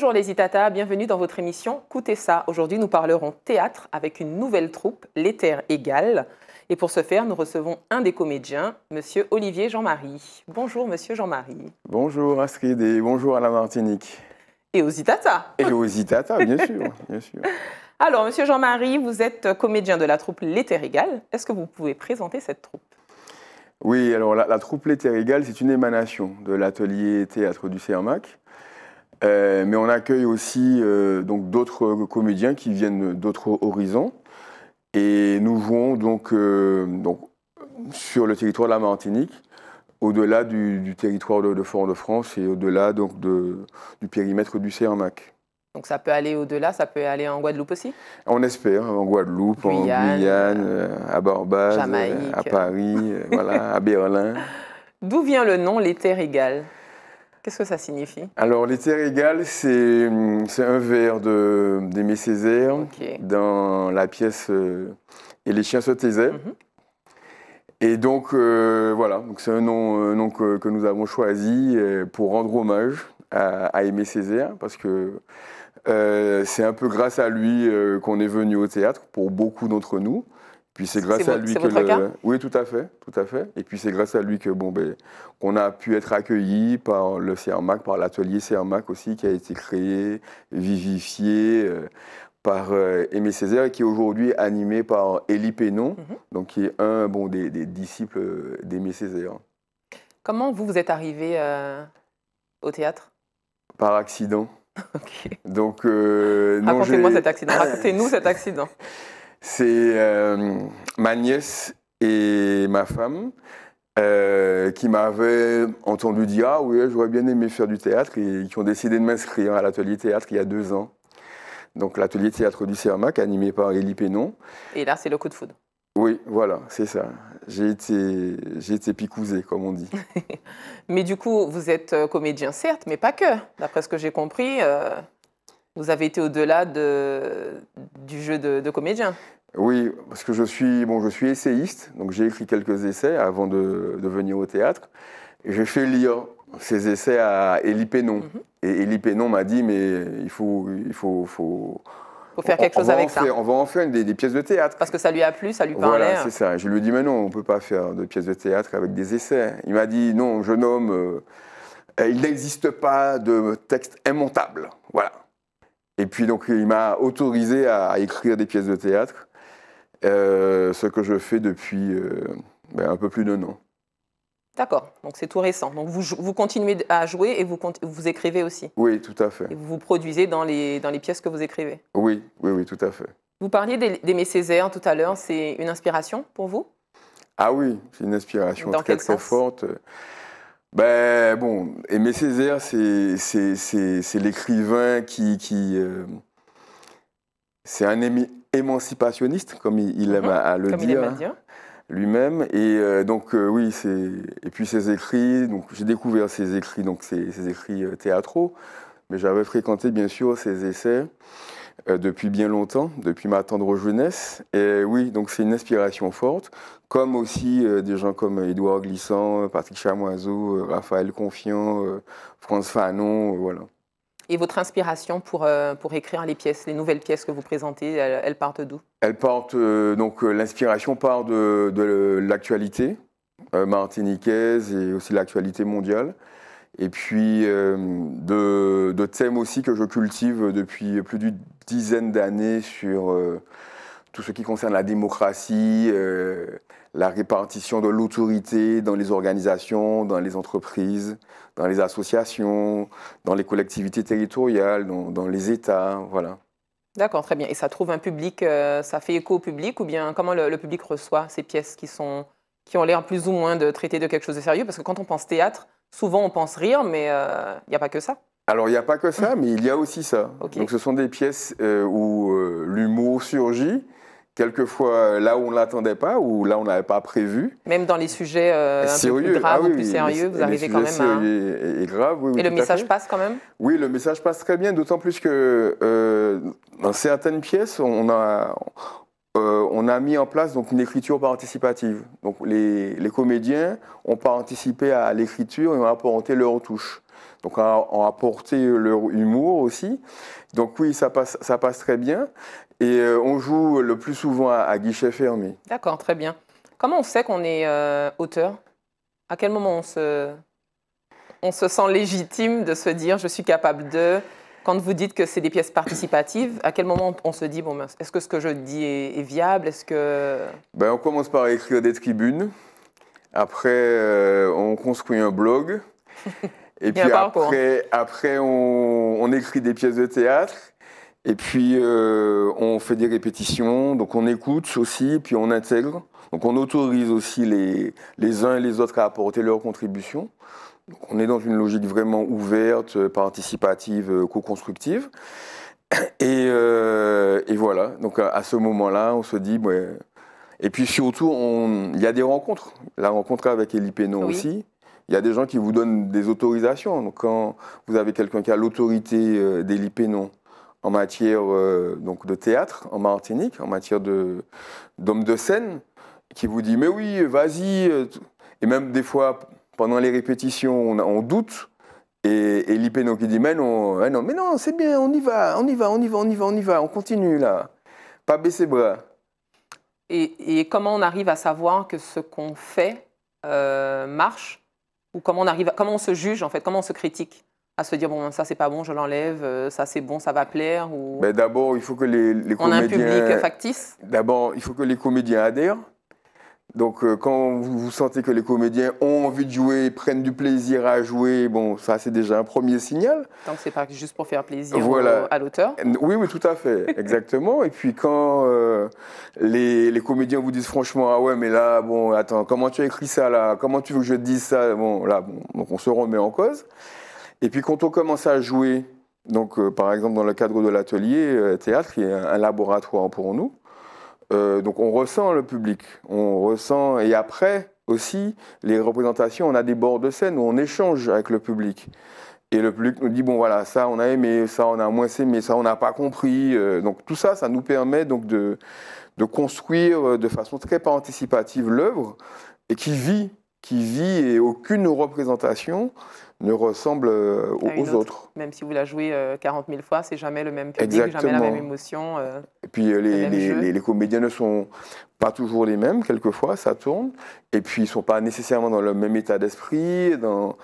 Bonjour les Itata, bienvenue dans votre émission Coutez ça. Aujourd'hui, nous parlerons théâtre avec une nouvelle troupe, L'éther égale. Et pour ce faire, nous recevons un des comédiens, monsieur Olivier Jean-Marie. Bonjour monsieur Jean-Marie. Bonjour Astrid et bonjour à la Martinique. Et aux Itata. Et aux Itata, bien sûr, Alors monsieur Jean-Marie, vous êtes comédien de la troupe L'éther égal Est-ce que vous pouvez présenter cette troupe oui, alors la, troupe L'éther égale, c'est une émanation de l'atelier théâtre du CERMAC. Euh, mais on accueille aussi euh, d'autres comédiens qui viennent d'autres horizons. Et nous jouons euh, sur le territoire de la Martinique, au-delà du, territoire de, Fort-de-France et au-delà du périmètre du CERMAC. Donc ça peut aller au-delà, ça peut aller en Guadeloupe aussi On espère, en Guadeloupe, en Guyane, à Barbade, à Paris, à Berlin. D'où vient le nom Les Terres Égales » Qu'est-ce que ça signifie Alors, les terres égales, c'est hum, un vers d'Aimé Césaire dans la pièce euh, Et les chiens se taisaient. Mhm. Et donc, euh, voilà, c'est un nom, que, nous avons choisi euh, pour rendre hommage à, Aimé Césaire, parce que c'est un peu grâce à lui qu'on est venu au théâtre, pour beaucoup d'entre nous. Puis c'est grâce à lui que oui, tout à fait, tout à fait. Et puis c'est grâce à lui que bon ben qu'on a pu être accueilli par le CERMAC, par l'atelier CERMAC aussi qui a été créé, vivifié. Euh, par euh, Aimé Césaire, qui est aujourd'hui animé par Élie Pénon, mhm. donc qui est un bon, des, disciples euh, d'Aimé Césaire. Comment vous, vous êtes arrivé au théâtre Par accident. ok. Donc, Racontez-moi cet accident, racontez-nous cet accident. C'est euh, ma nièce et ma femme euh, qui m'avaient entendu dire Ah oui, j'aurais bien aimé faire du théâtre et qui ont décidé de m'inscrire à l'atelier théâtre il y a deux ans. Donc l'atelier théâtre du CERMAC, animé par Élie Pénon. Et là, c'est le coup de foudre. Oui, voilà, c'est ça. J'ai été, j'ai été picousé, comme on dit. mais du coup, vous êtes euh, comédien, certes, mais pas que. D'après ce que j'ai compris, vous avez été au-delà de, du jeu de, de comédien. Oui, parce que je suis, bon, je suis essayiste, donc j'ai écrit quelques essais avant de, venir au théâtre. j'ai fait lire ces essais à Élie Pénon. Mhm. Et Élie Pénon m'a dit, mais il faut... Il faut, faut, faut faire quelque chose avec ça. on va en faire des, des, pièces de théâtre. Parce que ça lui a plu, ça lui parlait. Voilà, hein. c'est ça. Je lui ai dit, mais non, on ne peut pas faire de pièces de théâtre avec des essais. Il m'a dit, non, jeune homme, euh, il n'existe pas de texte immontable. Voilà. Et puis, donc, il m'a autorisé à écrire des pièces de théâtre. Euh, ce que je fais depuis euh, ben, un peu plus d'un an. D'accord, donc c'est tout récent. Donc vous, vous, continuez à jouer et vous, vous écrivez aussi Oui, tout à fait. Et vous vous produisez dans les, dans les pièces que vous écrivez Oui, oui, oui, tout à fait. Vous parliez d'Aimé Césaire tout à l'heure, c'est une inspiration pour vous Ah oui, c'est une inspiration dans très, forte. Ben bon, Aimé Césaire, c'est l'écrivain qui. qui euh, c'est un, émancipationniste, comme il, mhm. aime à, le dire, hein, lui-même. Et euh, donc, euh, oui c'est et puis ses écrits, donc j'ai découvert ses écrits, donc ses, écrits euh, théâtraux, mais j'avais fréquenté bien sûr ses essais depuis bien longtemps, depuis ma tendre jeunesse. Et oui, donc c'est une inspiration forte, comme aussi des gens comme Édouard Glissant, Patrick Chamoiseau, Raphaël Confiant, France Fanon, voilà. Et votre inspiration pour, euh, pour écrire les pièces, les nouvelles pièces que vous présentez, elles, partent d'où Elles partent, euh, donc euh, l'inspiration part de, l'actualité martiniquaise et aussi l'actualité mondiale. Et puis de, de, thèmes aussi que je cultive depuis plus d'une dizaine d'années sur tout ce qui concerne la démocratie, euh, la répartition de l'autorité dans les organisations, dans les entreprises, dans les associations, dans les collectivités territoriales, dans, les États, voilà. D'accord, très bien. Et ça trouve un public, euh, ça fait écho au public ou bien comment le, public reçoit ces pièces qui, sont, qui ont l'air plus ou moins de traiter de quelque chose de sérieux Parce que quand on pense théâtre, souvent on pense rire, mais il euh, n'y a pas que ça. Alors, il n'y a pas que ça, mais il y a aussi ça. Donc, ce sont des pièces où l'humour surgit, quelquefois euh, là où on ne l'attendait pas ou là où on n'avait pas prévu. Même dans les sujets euh, un peu plus graves ah plus sérieux, vous arrivez quand même à... Et, et, grave, oui, et le message passe quand même Oui, le message passe très bien, d'autant plus que euh, dans certaines pièces, on a, on a mis en place donc, une écriture participative. Donc les, comédiens ont participé à l'écriture et ont apporté leur touche. Donc ont apporté leur humour aussi. Donc oui, ça passe, ça passe très bien. Et euh, on joue le plus souvent à, guichet fermé. D'accord, très bien. Comment on sait qu'on est euh, auteur À quel moment on se, on se sent légitime de se dire je suis capable de Quand vous dites que c'est des pièces participatives, à quel moment on se dit bon, est-ce que ce que je dis est, viable est que ben, on commence par écrire des tribunes. Après, euh, on construit un blog. Et puis hein. après, après on écrit des pièces de théâtre. Et puis, euh, on fait des répétitions, donc on écoute aussi, puis on intègre. Donc, on autorise aussi les, les uns et les autres à apporter leur contribution. Donc, on est dans une logique vraiment ouverte, participative, euh, co-constructive. Euh, et, voilà, donc à ce moment-là, on se dit, et puis surtout, il y a des rencontres. La rencontre avec Elie Pénon aussi. Il y a des gens qui vous donnent des autorisations. Donc quand vous avez quelqu'un qui a l'autorité d'Elie Pénon, en matière euh, donc de théâtre en Martinique, en matière de d'hommes de scène, qui vous dit mais oui, vas-y. Euh, et même des fois, pendant les répétitions, on, doute. Et, et qui dit mais non, mais non, non, c'est bien, on y va, on y va, on y va, on y va, on y va, on continue là, pas baisser bras. Et, comment on arrive à savoir que ce qu'on fait euh, marche ou comment on arrive, à, comment on se juge en fait, comment on se critique à se dire bon ça c'est pas bon je l'enlève euh, ça c'est bon ça va plaire ou mais ben, d'abord il faut que les, comédiens on a un public factice d'abord il faut que les comédiens adhèrent donc euh, quand vous, sentez que les comédiens ont envie de jouer prennent du plaisir à jouer bon ça c'est déjà un premier signal donc c'est pas juste pour faire plaisir voilà. à l'auteur oui oui tout à fait exactement et puis quand euh, les, les, comédiens vous disent franchement ah ouais mais là bon attends comment tu as écrit ça là comment tu veux que je te dise ça bon là bon, donc on se remet en cause et puis quand on commence à jouer, donc euh, par exemple dans le cadre de l'atelier euh, théâtre, qui est un, laboratoire pour nous, euh, donc on ressent le public, on ressent, et après aussi, les représentations, on a des bords de scène où on échange avec le public. Et le public nous dit, bon voilà, ça on a aimé, ça on a moins aimé, ça on n'a pas compris. donc tout ça, ça nous permet donc de, construire de façon très participative l'œuvre et qui vit, qui vit et aucune représentation ne ressemble euh, aux, autres. Même si vous la jouez 40 euh, 000 fois, c'est jamais le même public, jamais la même émotion. Euh, et puis les, les, les, comédiens ne sont pas toujours les mêmes, quelquefois ça tourne, et puis ils ne sont pas nécessairement dans le même état d'esprit, dans...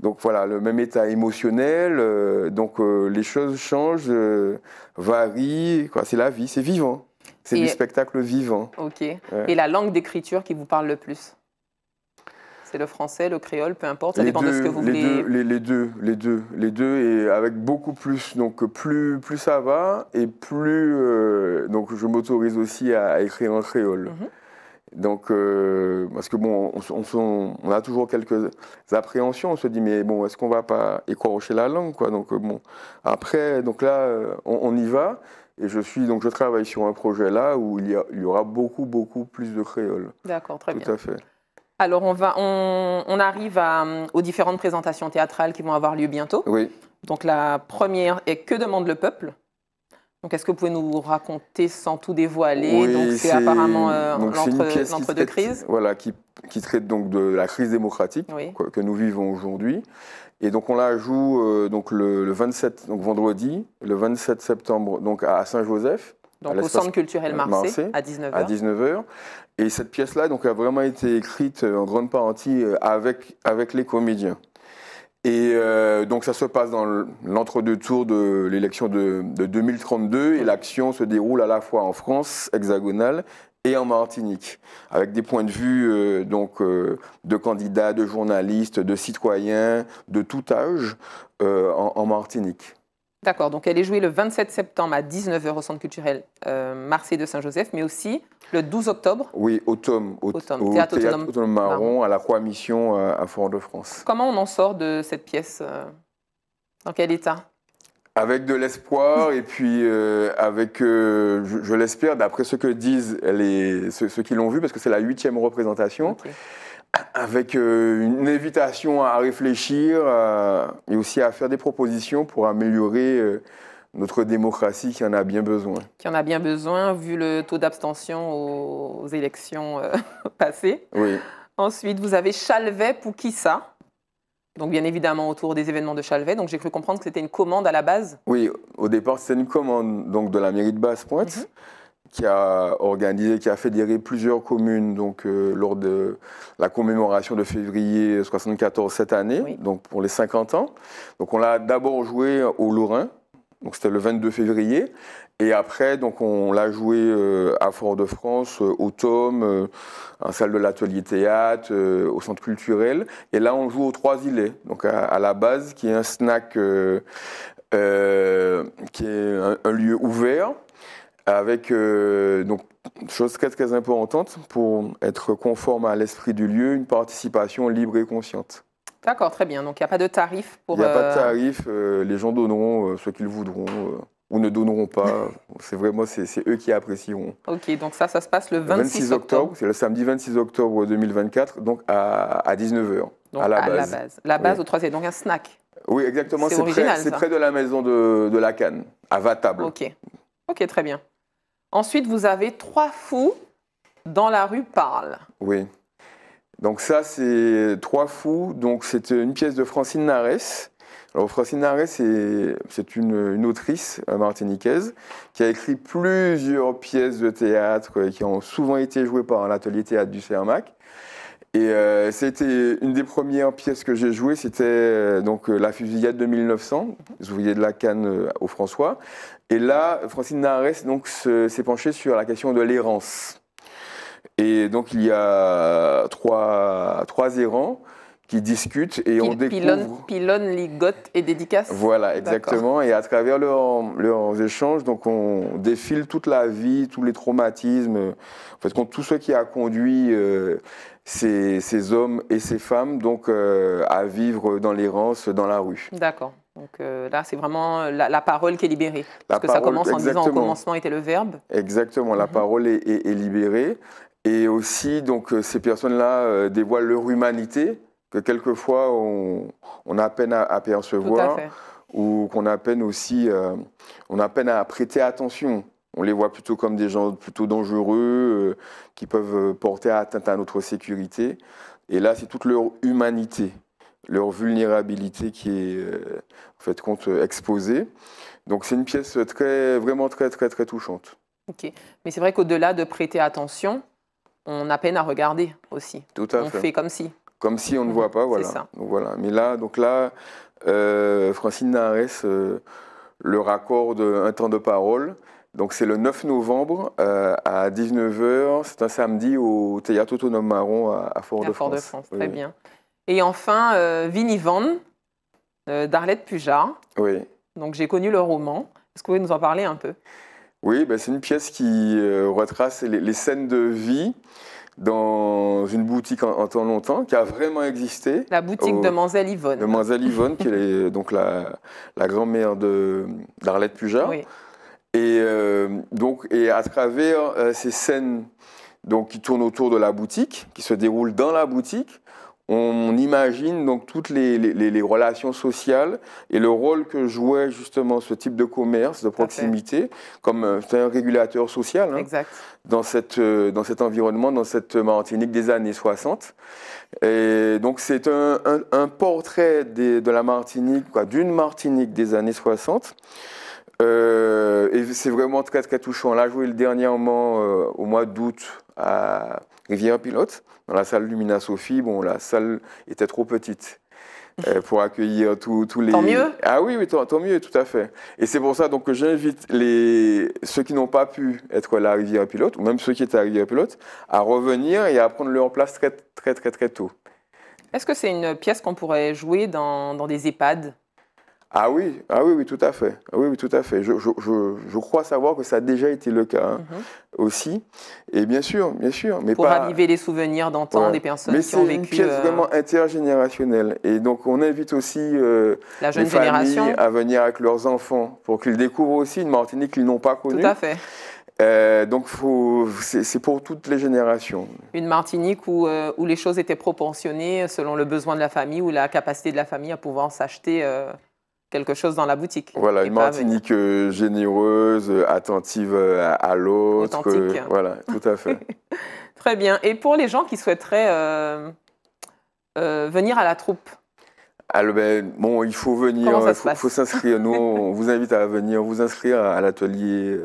Donc voilà, le même état émotionnel, donc les choses changent, varient, c'est la vie, c'est vivant. C'est du spectacle vivant. Ok. Et la langue d'écriture qui vous parle le plus c'est le français, le créole, peu importe, ça dépend de ce que vous les voulez. Deux, les, deux, les deux, les deux, et avec beaucoup plus. Donc plus, plus ça va, et plus. Euh, donc je m'autorise aussi à, écrire en créole. Mhm. Donc, euh, parce que bon, on, a toujours quelques appréhensions. On se dit, mais bon, est-ce qu'on va pas écorcher la langue, quoi Donc euh, bon, après, donc là, on, y va. Et je suis donc je travaille sur un projet là où il y, aura beaucoup beaucoup plus de créole. D'accord, très bien. Tout à fait. Alors, on, va, on, arrive euh, aux différentes présentations théâtrales qui vont avoir lieu bientôt. Oui. Donc, la première est Que demande le peuple donc, est-ce que vous pouvez nous raconter sans tout dévoiler oui, c'est apparemment euh, pièce l'entre-deux crises. Voilà, qui, traite donc de la crise démocratique que, nous vivons aujourd'hui. Et donc, on la joue euh, donc le, le, 27, donc vendredi, le 27 septembre, donc à Saint-Joseph au Centre culturel Marseille, à 19h. Et cette pièce-là donc, a vraiment été écrite euh, en grande partie euh, avec, avec les comédiens. Et euh, donc ça se passe dans l'entre-deux-tours de l'élection de, 2032 et l'action se déroule à la fois en France hexagonale et en Martinique, avec des points de vue donc de candidats, de journalistes, de citoyens de tout âge en Martinique. D'accord, donc elle est jouée le 27 septembre à 19h au Centre culturel euh, Marseille de Saint-Joseph, mais aussi le 12 octobre. Oui, automne. Automne. théâtre, marron, à la Croix Mission euh, à Fort-de-France. Comment on en sort de cette pièce euh, Dans quel état Avec de l'espoir et puis avec, je, l'espère, d'après ce que disent les, ceux, qui l'ont vu, parce que c'est la huitième représentation avec euh, une invitation à réfléchir et aussi à faire des propositions pour améliorer euh, notre démocratie qui en a bien besoin. Qui en a bien besoin, vu le taux d'abstention aux élections euh, passées. Oui. Ensuite, vous avez Chalvet pour qui ça Donc, bien évidemment, autour des événements de Chalvet. Donc, j'ai cru comprendre que c'était une commande à la base. Oui, au départ, c'était une commande donc, de la mairie de Basse-Pointe. Mhm qui a organisé, qui a fédéré plusieurs communes donc, euh, lors de la commémoration de février 74 cette année, donc pour les 50 ans. Donc on l'a d'abord joué au Lorrain, donc c'était le 22 février, et après donc on l'a joué euh, à Fort-de-France, euh, au Tome, en salle de l'atelier théâtre, au centre culturel, et là on joue aux Trois Îlets, donc à, la base qui est un snack. qui est un lieu ouvert avec une euh, donc chose très importante pour être conforme à l'esprit du lieu, une participation libre et consciente. D'accord, très bien. Donc il n'y a pas de tarif pour. Il n'y a pas de euh, tarif. Euh, les gens donneront ce qu'ils voudront ou ne donneront pas. c'est vraiment c'est eux qui apprécieront. Ok, donc ça, ça se passe le 26, octobre. C'est le samedi 26 octobre 2024, donc à, 19h. à la base. La base, la base au troisième, donc un snack. Oui, exactement. C'est près, de la maison de, la canne à Vatable. Ok, ok, très bien. Ensuite, vous avez Trois fous dans la rue parle ». Oui. Donc ça, c'est Trois fous. Donc c'est une pièce de Francine Nares. Alors Francine Nares, c'est une, une, autrice martiniquaise qui a écrit plusieurs pièces de théâtre qui ont souvent été jouées par l'atelier théâtre du Cermac. Et euh, c'était une des premières pièces que j'ai jouées, c'était euh, donc euh, la fusillade de 1900, Vous voyez de la canne au François. Et là, Francine Narès donc s'est penchée sur la question de l'errance. Et donc il y a trois, trois errants qui discutent et on découvre... Pilonne, ligote et dédicace. Voilà, exactement. Et à travers leurs, leurs échanges, donc on défile toute la vie, tous les traumatismes, en tout ce qui a conduit euh, ces, hommes et ces femmes donc euh, à vivre dans l'errance, dans la rue. D'accord. Donc euh, là, c'est vraiment euh, la, parole qui est libérée. parce que ça commence en disant au commencement était le verbe. Exactement, la mhm. parole est, libérée. Et aussi, donc, euh, ces personnes-là dévoilent leur humanité, que quelquefois on, a peine à, apercevoir, percevoir, ou qu'on a peine aussi, on a à peine à prêter attention. On les voit plutôt comme des gens plutôt dangereux, qui peuvent porter atteinte à notre sécurité. Et là, c'est toute leur humanité leur vulnérabilité qui est euh, en fait compte euh, exposée. Donc c'est une pièce très, vraiment très très très touchante. Ok, mais c'est vrai qu'au-delà de prêter attention, on a peine à regarder aussi. Tout à on fait. comme si. Comme si on ne voit pas, voilà. Donc, voilà. Mais là, donc là, euh, Francine Narès leur accorde un temps de parole. Donc c'est le 9 novembre à 19h, c'est un samedi au Théâtre Autonome Marron à, Fort-de-France. Fort-de-France, très bien. Et enfin, euh, Vinivan euh, d'Arlette Pujard. Oui. Donc j'ai connu le roman. Est-ce que vous pouvez nous en parler un peu Oui, bah, c'est une pièce qui euh, retrace les, scènes de vie dans une boutique en, temps longtemps qui a vraiment existé. La boutique de Manzel Yvonne. De Manzel Yvonne, qui est donc la, la grand-mère d'Arlette Pujard. Oui. Et, euh, donc, et à travers ces scènes donc, qui tournent autour de la boutique, qui se déroulent dans la boutique, on imagine donc toutes les, relations sociales et le rôle que jouait justement ce type de commerce de proximité comme euh, un régulateur social hein, Dans, cette, euh, dans cet environnement, dans cette Martinique des années 60. Et donc c'est un, portrait de la Martinique, d'une Martinique des années 60 euh, et c'est vraiment très très touchant. Là, l'a joué le dernier moment euh, au mois d'août à Rivière-Pilote, dans la salle Lumina Sophie. Bon, la salle était trop petite euh, pour accueillir tous les. Tant mieux. Ah oui, oui tant, mieux, tout à fait. Et c'est pour ça donc que j'invite les ceux qui n'ont pas pu être là à Rivière-Pilote, ou même ceux qui étaient à Rivière-Pilote, à revenir et à prendre leur place très très très très, tôt. Est-ce que c'est une pièce qu'on pourrait jouer dans des EHPAD ah oui, ah oui, oui, tout à fait. Ah oui, oui, tout à fait. Je, je, je, crois savoir que ça a déjà été le cas hein, mhm. aussi. Et bien sûr, bien sûr, mais pour pas... raviver les souvenirs d'antan des personnes qui ont vécu. Mais c'est une pièce euh, vraiment intergénérationnelle. Et donc on invite aussi euh, la jeune les génération à venir avec leurs enfants pour qu'ils découvrent aussi une Martinique qu'ils n'ont pas connue. Tout à fait. Euh, donc faut, c'est, pour toutes les générations. Une Martinique où, où, les choses étaient proportionnées selon le besoin de la famille ou la capacité de la famille à pouvoir s'acheter quelque chose dans la boutique. Voilà, une Martinique euh, généreuse, euh, attentive euh, à, l'autre. voilà, tout à fait. Très bien. Et pour les gens qui souhaiteraient venir à la troupe alors, ben, bon, il faut venir, il faut, s'inscrire. Nous, on vous invite à venir vous inscrire à l'atelier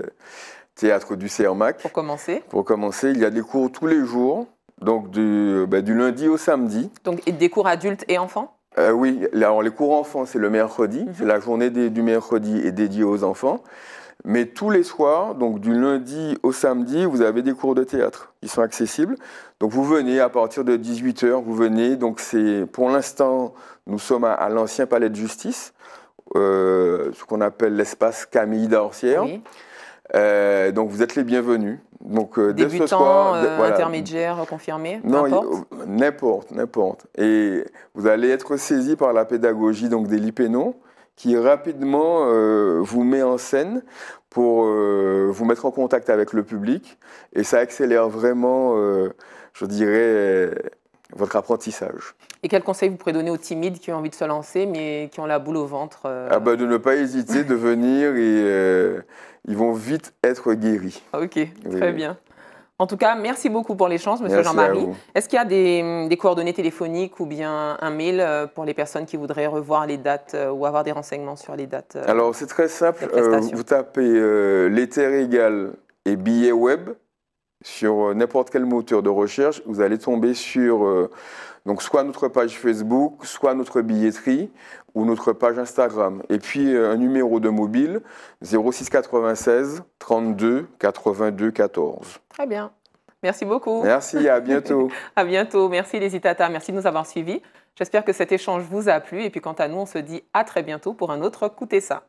théâtre du CERMAC. Pour commencer. Pour commencer, il y a des cours tous les jours, donc du, ben, du lundi au samedi. Donc, des cours adultes et enfants euh, oui, alors, les cours enfants, c'est le mercredi. Mhm. C'est la journée du mercredi est dédiée aux enfants. Mais tous les soirs, donc du lundi au samedi, vous avez des cours de théâtre ils sont accessibles. Donc vous venez à partir de 18h, vous venez. Donc c'est pour l'instant, nous sommes à, l'ancien palais de justice, euh, ce qu'on appelle l'espace Camille d'Arcière. Euh, donc vous êtes les bienvenus. Donc, euh, Débutant, euh, intermédiaire, confirmé, non, n'importe, n'importe. Et vous allez être saisi par la pédagogie donc des Lipénons, qui rapidement vous met en scène pour vous mettre en contact avec le public, et ça accélère vraiment, je dirais, votre apprentissage. Et quel conseil vous pourrez donner aux timides qui ont envie de se lancer, mais qui ont la boule au ventre ah bah, De ne pas hésiter, de venir et ils vont vite être guéris. Ah, ok, très bien. En tout cas, merci beaucoup pour les chances, Monsieur Jean-Marie. Est-ce qu'il y a des, coordonnées téléphoniques ou bien un mail euh, pour les personnes qui voudraient revoir les dates euh, ou avoir des renseignements sur les dates euh, Alors, c'est très simple. vous tapez l'éther égal et billet web sur euh, n'importe quel moteur de recherche, vous allez tomber sur euh, donc soit notre page Facebook, soit notre billetterie ou notre page Instagram. Et puis euh, un numéro de mobile 06 96 32 82 14. Très bien. Merci beaucoup. Merci, à bientôt. à bientôt. Merci les Itata, merci de nous avoir suivis. J'espère que cet échange vous a plu. Et puis quant à nous, on se dit à très bientôt pour un autre Coutez ça.